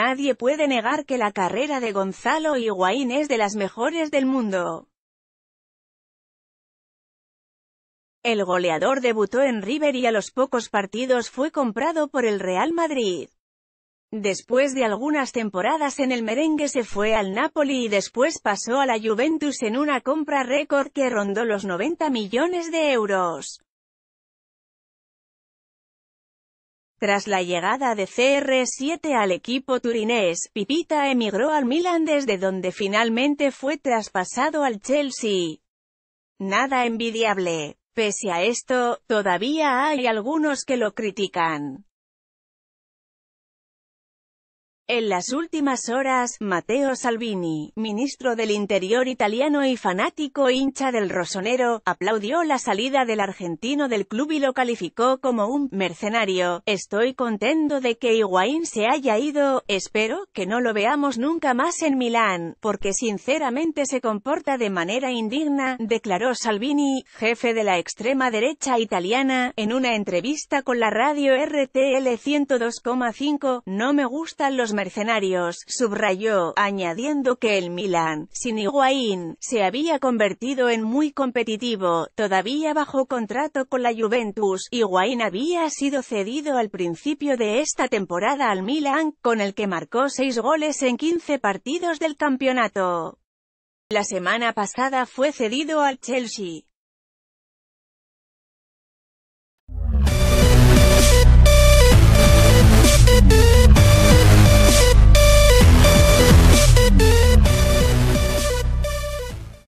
Nadie puede negar que la carrera de Gonzalo Higuaín es de las mejores del mundo. El goleador debutó en River y a los pocos partidos fue comprado por el Real Madrid. Después de algunas temporadas en el merengue se fue al Napoli y después pasó a la Juventus en una compra récord que rondó los 90 millones de euros. Tras la llegada de CR7 al equipo turinés, Pipita emigró al Milan desde donde finalmente fue traspasado al Chelsea. Nada envidiable. Pese a esto, todavía hay algunos que lo critican. En las últimas horas, Matteo Salvini, ministro del Interior italiano y fanático hincha del rosonero, aplaudió la salida del argentino del club y lo calificó como un mercenario. Estoy contento de que Higuaín se haya ido, espero que no lo veamos nunca más en Milán, porque sinceramente se comporta de manera indigna, declaró Salvini, jefe de la extrema derecha italiana, en una entrevista con la radio RTL 102,5, no me gustan los mercenarios, subrayó, añadiendo que el Milan, sin Higuaín, se había convertido en muy competitivo, todavía bajo contrato con la Juventus, Higuaín había sido cedido al principio de esta temporada al Milan, con el que marcó seis goles en 15 partidos del campeonato. La semana pasada fue cedido al Chelsea.